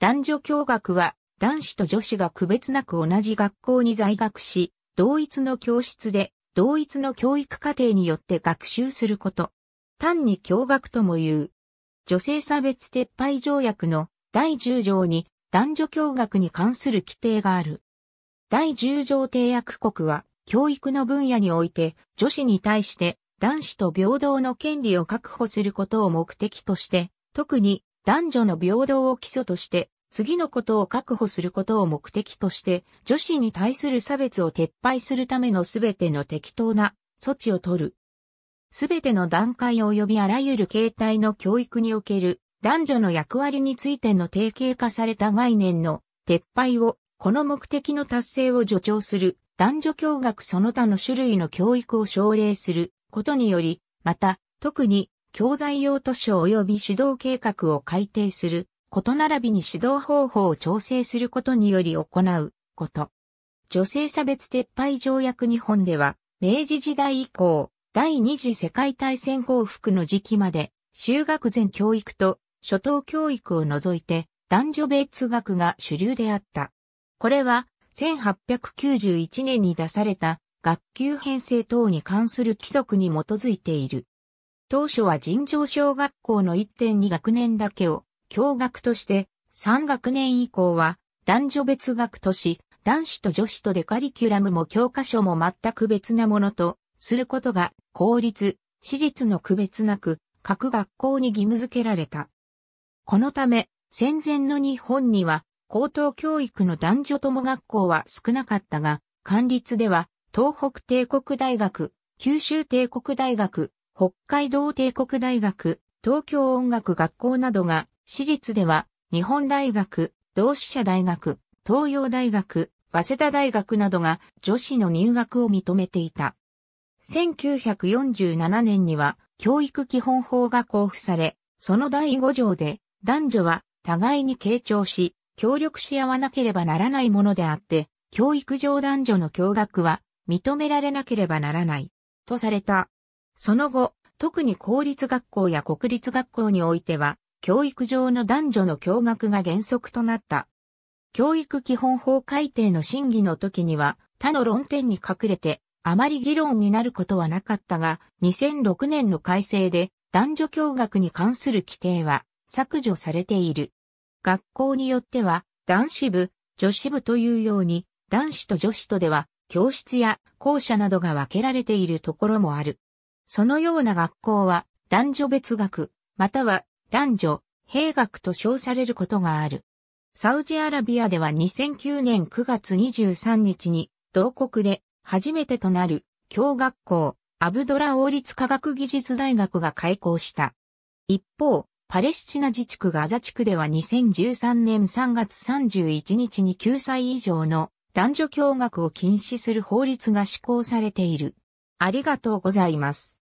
男女共学は男子と女子が区別なく同じ学校に在学し、同一の教室で同一の教育課程によって学習すること。単に共学とも言う。女性差別撤廃条約の第10条に男女共学に関する規定がある。第10条締約国は教育の分野において女子に対して男子と平等の権利を確保することを目的として、特に男女の平等を基礎として、次のことを確保することを目的として、女子に対する差別を撤廃するためのすべての適当な措置を取る。すべての段階及びあらゆる形態の教育における男女の役割についての定型化された概念の撤廃を、この目的の達成を助長する男女教学その他の種類の教育を奨励することにより、また、特に教材用図書及び指導計画を改定する、こと並びに指導方法を調整することにより行うこと。女性差別撤廃条約日本では、明治時代以降、第二次世界大戦降伏の時期まで、修学前教育と初等教育を除いて、男女別学が主流であった。これは、1891年に出された学級編成等に関する規則に基づいている。当初は尋常小学校の1.2学年だけを教学として、3学年以降は男女別学とし、男子と女子とでカリキュラムも教科書も全く別なものとすることが公立、私立の区別なく各学校に義務付けられた。このため戦前の日本には高等教育の男女も学校は少なかったが、官立では東北帝国大学、九州帝国大学、北海道帝国大学、東京音楽学校などが、私立では、日本大学、同志社大学、東洋大学、早稲田大学などが女子の入学を認めていた。1947年には教育基本法が公布され、その第5条で男女は互いに傾聴し、協力し合わなければならないものであって、教育上男女の共学は認められなければならない、とされた。その後、特に公立学校や国立学校においては、教育上の男女の共学が原則となった。教育基本法改定の審議の時には、他の論点に隠れて、あまり議論になることはなかったが、2006年の改正で、男女共学に関する規定は削除されている。学校によっては、男子部、女子部というように、男子と女子とでは、教室や校舎などが分けられているところもある。そのような学校は男女別学、または男女、兵学と称されることがある。サウジアラビアでは2009年9月23日に、同国で初めてとなる、教学校、アブドラ王立科学技術大学が開校した。一方、パレスチナ自治区ガザ地区では2013年3月31日に9歳以上の男女共学を禁止する法律が施行されている。ありがとうございます。